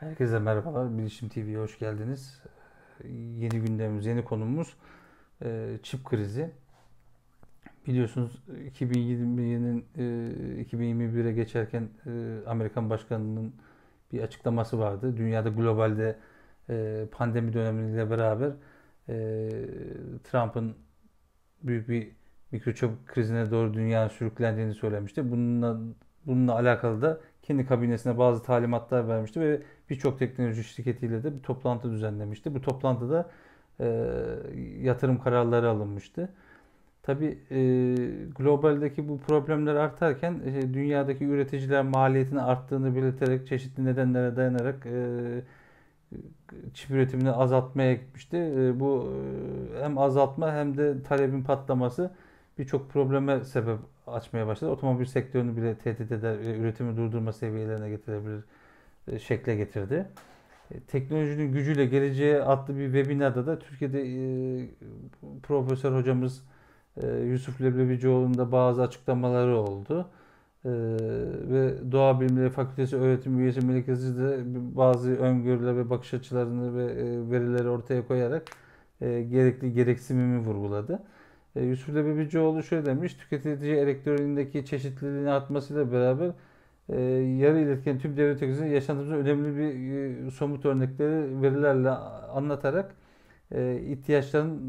Herkese merhabalar. Bilişim TV'ye hoş geldiniz. Ee, yeni gündemimiz, yeni konumuz e, çip krizi. Biliyorsunuz 2020'nin 2021'e geçerken e, Amerikan Başkanı'nın bir açıklaması vardı. Dünyada globalde e, pandemi dönemiyle beraber Trump'ın büyük bir mikroçip krizine doğru dünyanın sürüklendiğini söylemişti. Bununla bununla alakalı da kendi kabinesine bazı talimatlar vermişti ve birçok teknoloji şirketiyle de bir toplantı düzenlemişti. Bu toplantıda e, yatırım kararları alınmıştı. Tabi e, globaldeki bu problemler artarken e, dünyadaki üreticiler maliyetini arttığını belirterek çeşitli nedenlere dayanarak e, çip üretimini azaltmaya gitmişti. E, bu e, hem azaltma hem de talebin patlaması birçok probleme sebep açmaya başladı. Otomobil sektörünü bile tehdit eder, e, üretimi durdurma seviyelerine getirebilir e, şekle getirdi. E, teknolojinin gücüyle geleceğe adlı bir webinarda da Türkiye'de profesör hocamız Yusuf Leblebicioğlu'nun da bazı açıklamaları oldu. ve Doğa Bilimleri Fakültesi öğretim üyesi Melik Aziz de bazı öngörüler ve bakış açılarını ve verileri ortaya koyarak gerekli gereksinimi vurguladı. E, Yusuf Lebebicioğlu şöyle demiş, tüketici elektrolindeki çeşitliliğin artmasıyla beraber e, yarı iletken tüm devlet teknolojisinin yaşantımızda önemli bir e, somut örnekleri verilerle anlatarak e, ihtiyaçların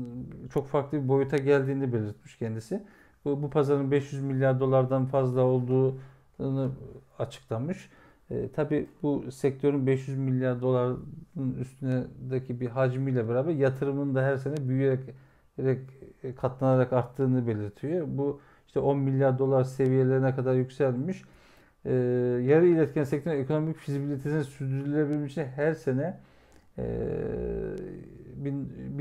çok farklı bir boyuta geldiğini belirtmiş kendisi. Bu, bu pazarın 500 milyar dolardan fazla olduğunu açıklamış. E, tabii bu sektörün 500 milyar doların üstündeki bir hacmiyle beraber yatırımın da her sene büyüyerek e, katlanarak arttığını belirtiyor. Bu işte 10 milyar dolar seviyelerine kadar yükselmiş. E, yarı iletken sektörün ekonomik fizibilitesini sürdürülebilmek her sene e,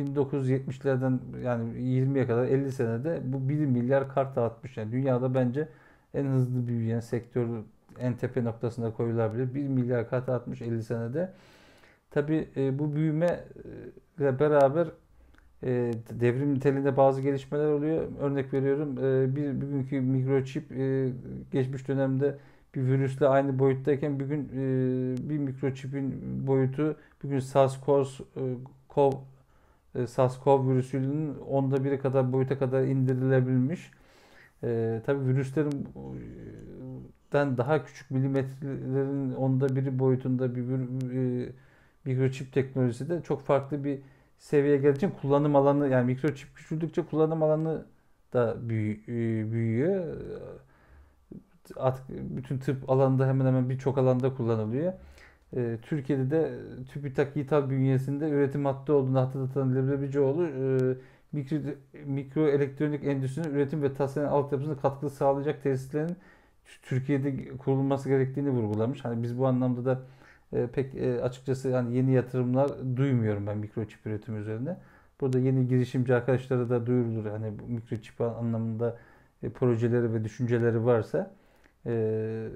1970'lerden yani 20'ye kadar 50 senede bu 1 milyar kart atmış. Yani dünyada bence en hızlı büyüyen sektör en tepe noktasında koyulabilir. 1 milyar kart atmış 50 senede. Tabi e, bu büyüme ile beraber e, devrim niteliğinde bazı gelişmeler oluyor. Örnek veriyorum e, bir, bugünkü günkü mikroçip e, geçmiş dönemde bir virüsle aynı boyuttayken bir gün e, bir mikroçipin boyutu bir gün SARS-CoV e, e, SARS-CoV virüsünün onda biri kadar boyuta kadar indirilebilmiş. E, tabii virüslerin den daha küçük milimetrelerin onda biri boyutunda bir e, mikroçip teknolojisi de çok farklı bir seviyeye geldiği için kullanım alanı yani mikroçip küçüldükçe kullanım alanı da e, büyüyor. Artık bütün tıp alanında hemen hemen birçok alanda kullanılıyor. E, Türkiye'de de TÜBİTAK İTAB bünyesinde üretim hattı olduğunu hatırlatan Leblebi Bircioğlu e, mikro, mikro elektronik endüstrinin üretim ve tasarım altyapısına katkı sağlayacak tesislerin Türkiye'de kurulması gerektiğini vurgulamış. Hani biz bu anlamda da e, pek e, açıkçası yani yeni yatırımlar duymuyorum ben mikroçip üretim üzerine. Burada yeni girişimci arkadaşlara da duyurulur. Hani mikroçip anlamında e, projeleri ve düşünceleri varsa e,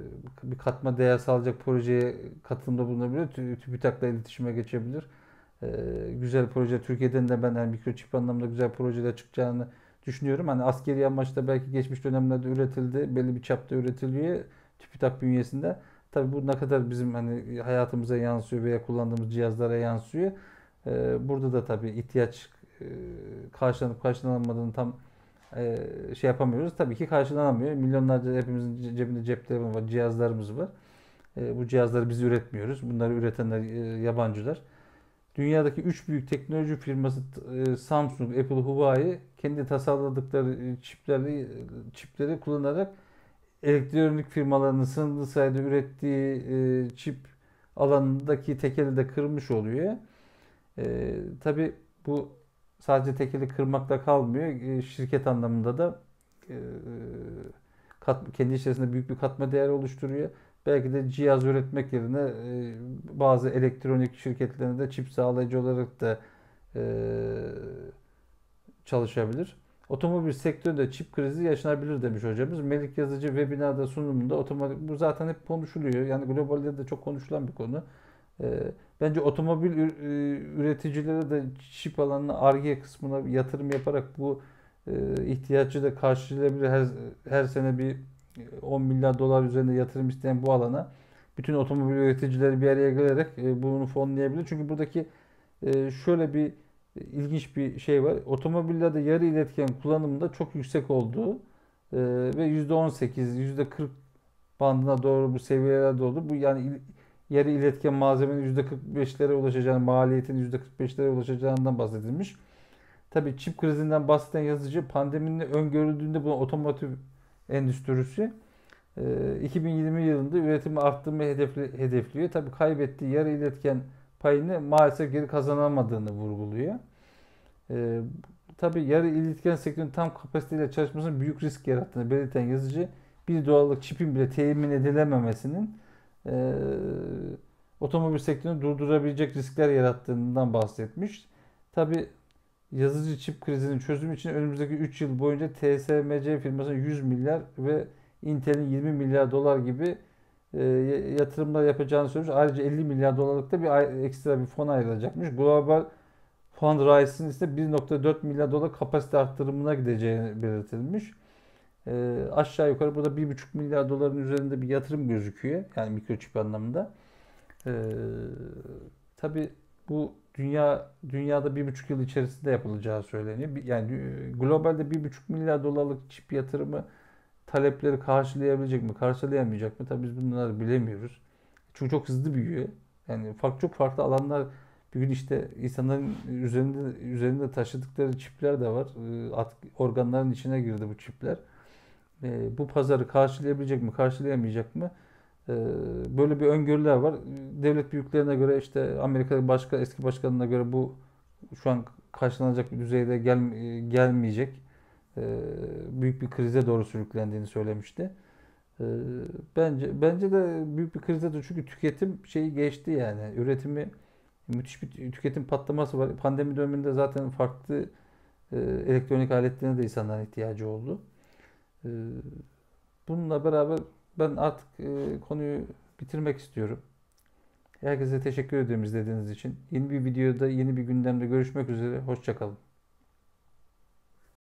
bir katma değer sağlayacak projeye katılımda bulunabilir. TÜBİTAK'la iletişime geçebilir. E, güzel proje Türkiye'den de ben yani mikroçip anlamında güzel projeler çıkacağını düşünüyorum. Hani askeri amaçta belki geçmiş dönemlerde üretildi. Belli bir çapta üretiliyor TÜBİTAK bünyesinde. Tabi bu ne kadar bizim hani hayatımıza yansıyor veya kullandığımız cihazlara yansıyor. Ee, burada da tabi ihtiyaç e, karşılanıp karşılanmadığını tam e, şey yapamıyoruz. Tabii ki karşılanamıyor. Milyonlarca hepimizin cebinde cep var, cihazlarımız var. E, bu cihazları biz üretmiyoruz. Bunları üretenler e, yabancılar. Dünyadaki üç büyük teknoloji firması e, Samsung, Apple, Huawei kendi tasarladıkları çipleri çipleri kullanarak elektronik firmalarının sınırlı sayıda ürettiği e, çip alanındaki tekeli de kırmış oluyor. E, Tabi bu sadece tekeli kırmakla kalmıyor. E, şirket anlamında da e, kat, kendi içerisinde büyük bir katma değer oluşturuyor. Belki de cihaz üretmek yerine e, bazı elektronik şirketlerine de çip sağlayıcı olarak da e, çalışabilir. Otomobil sektöründe çip krizi yaşanabilir demiş hocamız. Melik Yazıcı webinarda sunumunda otomatik bu zaten hep konuşuluyor. Yani globalde de çok konuşulan bir konu. Ee, bence otomobil e, üreticilere de çip alanına ARGE kısmına yatırım yaparak bu e, ihtiyacı da karşılayabilir. Her, her sene bir 10 e, milyar dolar üzerinde yatırım isteyen bu alana bütün otomobil üreticileri bir araya gelerek bunu fonlayabilir. Çünkü buradaki şöyle bir ilginç bir şey var. Otomobillerde yarı iletken kullanımında çok yüksek olduğu e, ve %18, %40 bandına doğru bu seviyelerde oldu. Bu yani yarı iletken malzemenin %45'lere ulaşacağını, maliyetin %45'lere ulaşacağından bahsedilmiş. Tabi çip krizinden bahseden yazıcı pandeminin öngörüldüğünde bu otomotiv endüstrisi 2020 e, yılında üretimi arttırmayı hedefli, hedefliyor. Tabi kaybettiği yarı iletken payını maalesef geri kazanamadığını vurguluyor. E, ee, Tabi yarı iletken sektörün tam kapasiteyle çalışmasının büyük risk yarattığını belirten yazıcı, 1 dolarlık çipin bile temin edilememesinin e, otomobil sektörünü durdurabilecek riskler yarattığından bahsetmiş. Tabi yazıcı çip krizinin çözümü için önümüzdeki 3 yıl boyunca TSMC firmasının 100 milyar ve Intel'in 20 milyar dolar gibi e, yatırımlar yapacağını söylüyor. Ayrıca 50 milyar dolarlık da bir ekstra bir fon ayrılacakmış. Global Fundraising ise 1.4 milyar dolar kapasite arttırımına gideceği belirtilmiş. E, aşağı yukarı burada 1.5 milyar doların üzerinde bir yatırım gözüküyor. Yani mikroçip anlamında. E, Tabi bu dünya dünyada 1.5 yıl içerisinde yapılacağı söyleniyor. Yani e, globalde 1.5 milyar dolarlık çip yatırımı talepleri karşılayabilecek mi, karşılayamayacak mı? Tabii biz bunları bilemiyoruz. Çünkü çok hızlı büyüyor. Yani farklı çok farklı alanlar bir gün işte insanların üzerinde üzerinde taşıdıkları çipler de var. Ee, organların içine girdi bu çipler. Ee, bu pazarı karşılayabilecek mi, karşılayamayacak mı? Ee, böyle bir öngörüler var. Devlet büyüklerine göre işte Amerika'da başka eski başkanına göre bu şu an karşılanacak bir düzeyde gel, gelmeyecek e, büyük bir krize doğru sürüklendiğini söylemişti. E, bence bence de büyük bir krize de çünkü tüketim şeyi geçti yani üretimi müthiş bir tüketim patlaması var. Pandemi döneminde zaten farklı e, elektronik aletlerine de insanların ihtiyacı oldu. Bununla beraber ben artık konuyu bitirmek istiyorum. Herkese teşekkür ediyorum izlediğiniz için. Yeni bir videoda, yeni bir gündemde görüşmek üzere. Hoşçakalın.